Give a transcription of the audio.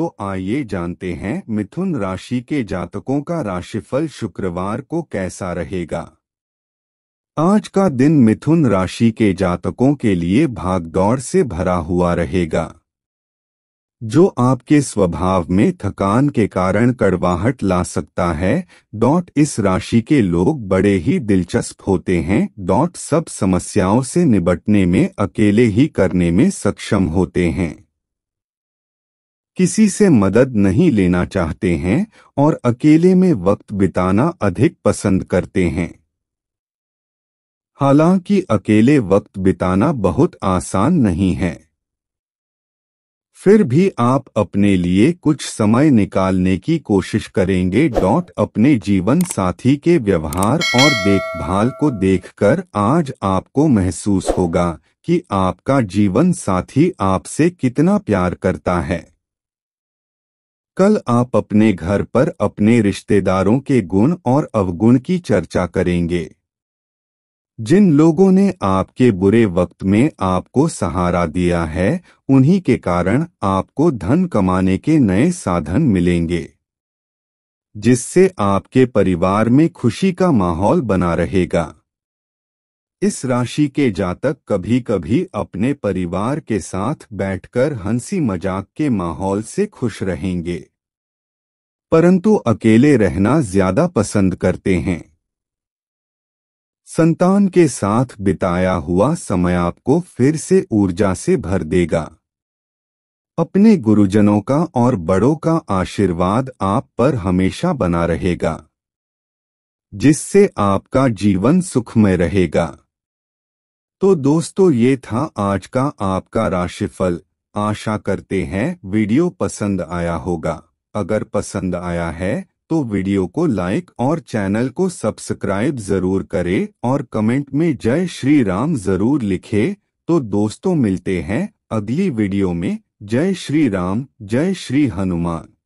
तो आइए जानते हैं मिथुन राशि के जातकों का राशिफल शुक्रवार को कैसा रहेगा आज का दिन मिथुन राशि के जातकों के लिए भागदौड़ से भरा हुआ रहेगा जो आपके स्वभाव में थकान के कारण कड़वाहट ला सकता है डॉट इस राशि के लोग बड़े ही दिलचस्प होते हैं डॉट सब समस्याओं से निपटने में अकेले ही करने में सक्षम होते हैं किसी से मदद नहीं लेना चाहते हैं और अकेले में वक्त बिताना अधिक पसंद करते हैं हालांकि अकेले वक्त बिताना बहुत आसान नहीं है फिर भी आप अपने लिए कुछ समय निकालने की कोशिश करेंगे डॉट अपने जीवन साथी के व्यवहार और देखभाल को देखकर आज आपको महसूस होगा कि आपका जीवन साथी आपसे कितना प्यार करता है कल आप अपने घर पर अपने रिश्तेदारों के गुण और अवगुण की चर्चा करेंगे जिन लोगों ने आपके बुरे वक्त में आपको सहारा दिया है उन्हीं के कारण आपको धन कमाने के नए साधन मिलेंगे जिससे आपके परिवार में खुशी का माहौल बना रहेगा इस राशि के जातक कभी कभी अपने परिवार के साथ बैठकर हंसी मजाक के माहौल से खुश रहेंगे परंतु अकेले रहना ज्यादा पसंद करते हैं संतान के साथ बिताया हुआ समय आपको फिर से ऊर्जा से भर देगा अपने गुरुजनों का और बड़ों का आशीर्वाद आप पर हमेशा बना रहेगा जिससे आपका जीवन सुखमय रहेगा तो दोस्तों ये था आज का आपका राशिफल आशा करते हैं वीडियो पसंद आया होगा अगर पसंद आया है तो वीडियो को लाइक और चैनल को सब्सक्राइब जरूर करें और कमेंट में जय श्री राम जरूर लिखे तो दोस्तों मिलते हैं अगली वीडियो में जय श्री राम जय श्री हनुमान